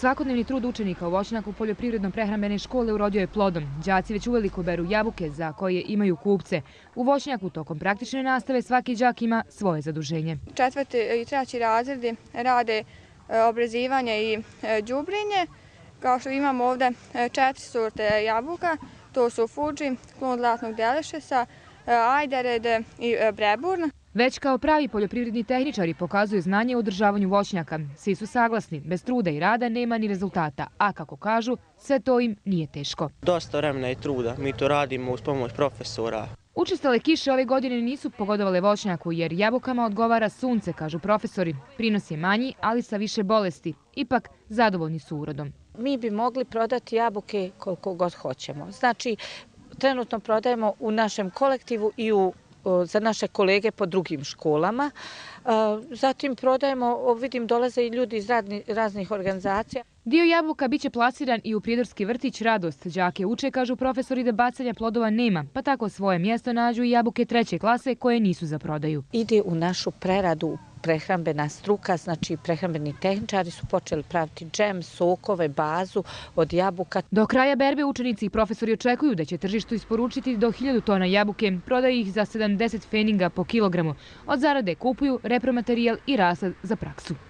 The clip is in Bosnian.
Svakodnevni trud učenika u Voćnjaku poljoprivredno-prehrambene škole urodio je plodom. Đaci već uveliko beru jabuke za koje imaju kupce. U Voćnjaku tokom praktične nastave svaki džak ima svoje zaduženje. Četvrti i treći razredi rade e, obrazivanje i džubrinje. E, Kao što imamo ovdje e, četiri sorte jabuka, to su Fuji, klon zlatnog delešesa, ajdered i breburn. Već kao pravi poljoprivredni tehničari pokazuju znanje o održavanju voćnjaka. Svi su saglasni, bez truda i rada nema ni rezultata, a kako kažu, sve to im nije teško. Dosta vremena i truda, mi to radimo uz pomoć profesora. Učestale kiše ove godine nisu pogodovale voćnjaku jer jabukama odgovara sunce, kažu profesori. Prinos je manji, ali sa više bolesti. Ipak zadovoljni su urodom. Mi bi mogli prodati jabuke koliko god hoćemo. Znači, trenutno prodajemo u našem kolektivu i u za naše kolege po drugim školama. Zatim prodajemo, vidim, dolaze i ljudi iz raznih organizacija. Dio jabuka biće plasiran i u Prijedorski vrtić Radost. Đake uče, kažu profesori, da bacanja plodova nema, pa tako svoje mjesto nađu i jabuke treće klase koje nisu za prodaju. Ide u našu preradu prehrambena struka, znači prehrambeni tehničari su počeli praviti džem, sokove, bazu od jabuka. Do kraja berbe učenici i profesori očekuju da će tržištu isporučiti do 1000 tona jabuke, prodaju ih za 70 feninga po kilogramu. Od zarade kupuju repromaterijal i rasad za praksu.